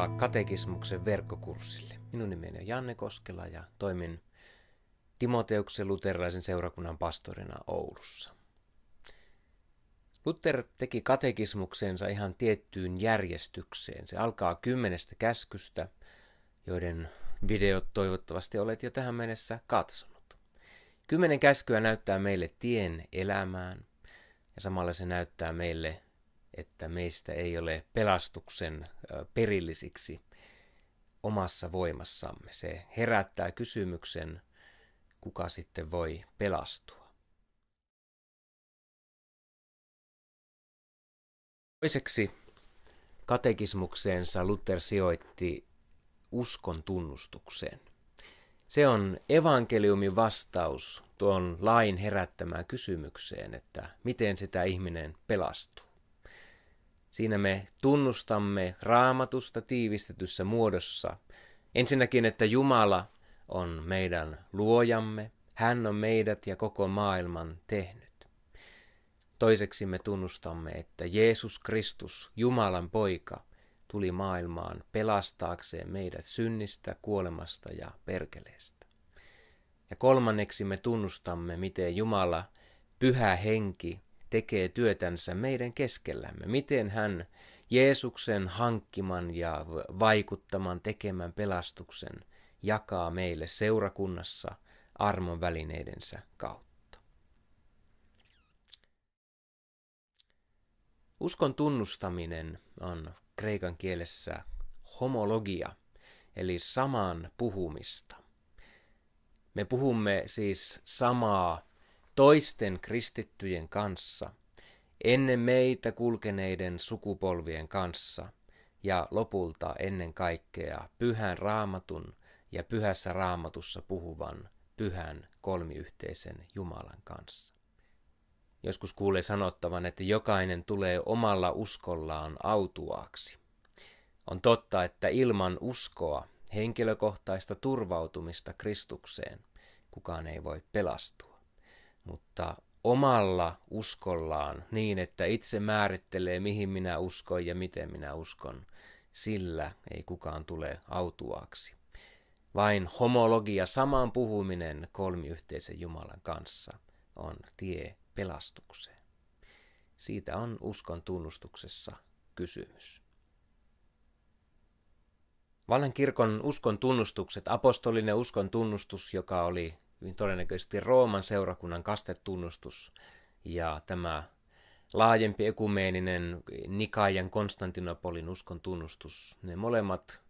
Tervetuloa Katekismuksen verkkokurssille. Minun nimeni on Janne Koskela ja toimin Timoteuksen luterilaisen seurakunnan pastorina Oulussa. Luther teki katekismuksensa ihan tiettyyn järjestykseen. Se alkaa kymmenestä käskystä, joiden videot toivottavasti olet jo tähän mennessä katsonut. Kymmenen käskyä näyttää meille tien elämään ja samalla se näyttää meille että meistä ei ole pelastuksen perillisiksi omassa voimassamme. Se herättää kysymyksen, kuka sitten voi pelastua. Toiseksi katekismukseensa Luther sijoitti uskon tunnustukseen. Se on evankeliumin vastaus tuon lain herättämään kysymykseen, että miten sitä ihminen pelastuu. Siinä me tunnustamme raamatusta tiivistetyssä muodossa. Ensinnäkin, että Jumala on meidän luojamme, hän on meidät ja koko maailman tehnyt. Toiseksi me tunnustamme, että Jeesus Kristus, Jumalan poika, tuli maailmaan pelastaakseen meidät synnistä, kuolemasta ja perkeleestä. Ja kolmanneksi me tunnustamme, miten Jumala, pyhä henki, tekee työtänsä meidän keskellämme, miten hän Jeesuksen hankkiman ja vaikuttaman tekemän pelastuksen jakaa meille seurakunnassa armon välineidensä kautta. Uskon tunnustaminen on kreikan kielessä homologia, eli saman puhumista. Me puhumme siis samaa toisten kristittyjen kanssa, ennen meitä kulkeneiden sukupolvien kanssa ja lopulta ennen kaikkea pyhän raamatun ja pyhässä raamatussa puhuvan pyhän kolmiyhteisen Jumalan kanssa. Joskus kuulee sanottavan, että jokainen tulee omalla uskollaan autuaaksi. On totta, että ilman uskoa, henkilökohtaista turvautumista Kristukseen, kukaan ei voi pelastua mutta omalla uskollaan niin, että itse määrittelee, mihin minä uskon ja miten minä uskon, sillä ei kukaan tule autuaaksi. Vain homologia, samaan puhuminen kolmiyhteisen Jumalan kanssa on tie pelastukseen. Siitä on uskon tunnustuksessa kysymys. Vanhan kirkon uskon tunnustukset, apostolinen uskon tunnustus, joka oli hyvin todennäköisesti Rooman seurakunnan kastetunnustus ja tämä laajempi ekumeeninen Nikaian Konstantinopolin uskon tunnustus, ne molemmat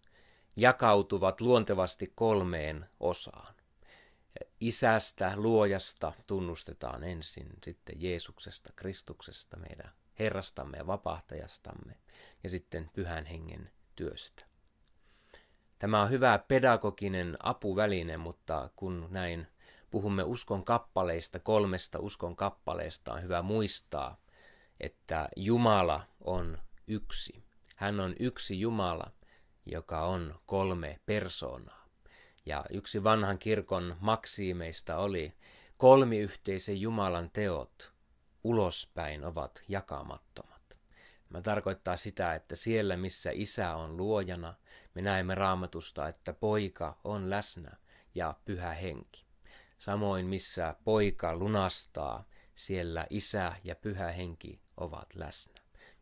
jakautuvat luontevasti kolmeen osaan. Isästä, luojasta tunnustetaan ensin, sitten Jeesuksesta, Kristuksesta, meidän Herrastamme ja vapahtajastamme, ja sitten Pyhän Hengen työstä. Tämä on hyvä pedagoginen apuväline, mutta kun näin puhumme uskon kappaleista, kolmesta uskon kappaleesta, on hyvä muistaa, että Jumala on yksi. Hän on yksi Jumala, joka on kolme persoonaa. Ja yksi vanhan kirkon maksiimeista oli, kolmiyhteisen Jumalan teot ulospäin ovat jakamattomat. Tämä tarkoittaa sitä, että siellä missä isä on luojana, me näemme raamatusta, että poika on läsnä ja pyhä henki. Samoin missä poika lunastaa, siellä isä ja pyhä henki ovat läsnä.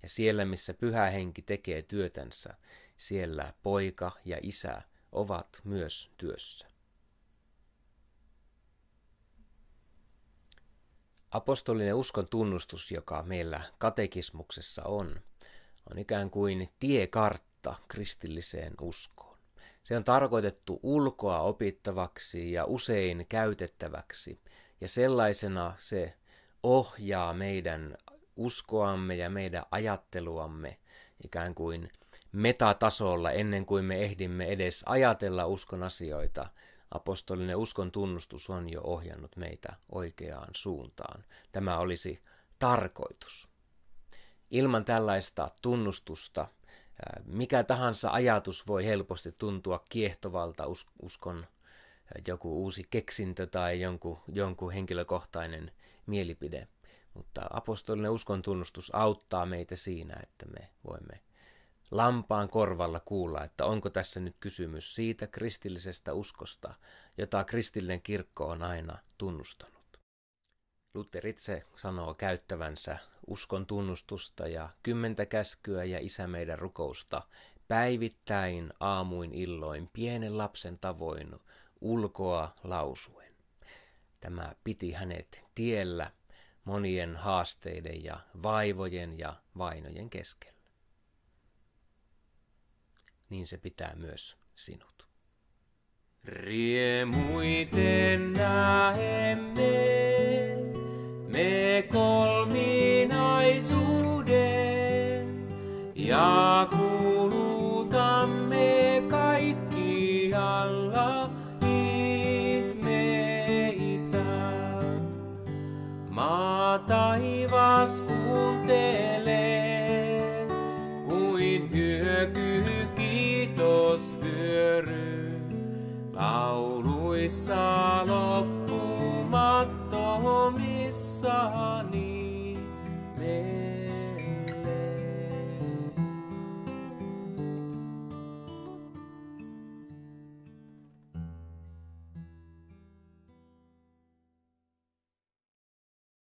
Ja siellä missä pyhä henki tekee työtänsä, siellä poika ja isä ovat myös työssä. Apostolinen uskon tunnustus, joka meillä katekismuksessa on, on ikään kuin tiekartta kristilliseen uskoon. Se on tarkoitettu ulkoa opittavaksi ja usein käytettäväksi, ja sellaisena se ohjaa meidän uskoamme ja meidän ajatteluamme ikään kuin metatasolla ennen kuin me ehdimme edes ajatella uskon asioita. Apostolinen uskon tunnustus on jo ohjannut meitä oikeaan suuntaan. Tämä olisi tarkoitus. Ilman tällaista tunnustusta – mikä tahansa ajatus voi helposti tuntua kiehtovalta uskon joku uusi keksintö tai jonkun, jonkun henkilökohtainen mielipide. Mutta apostolinen uskon tunnustus auttaa meitä siinä, että me voimme lampaan korvalla kuulla, että onko tässä nyt kysymys siitä kristillisestä uskosta, jota kristillinen kirkko on aina tunnustanut. Luther itse sanoo käyttävänsä uskon tunnustusta ja kymmentä käskyä ja isä meidän rukousta päivittäin aamuin illoin pienen lapsen tavoin ulkoa lausuen. Tämä piti hänet tiellä monien haasteiden ja vaivojen ja vainojen keskellä. Niin se pitää myös sinut. Rie- Jumala ihmeitä. Maa taivas kuuntelee, kuin hyökyy kiitosvyöry. Lauluissa loppumattomissani.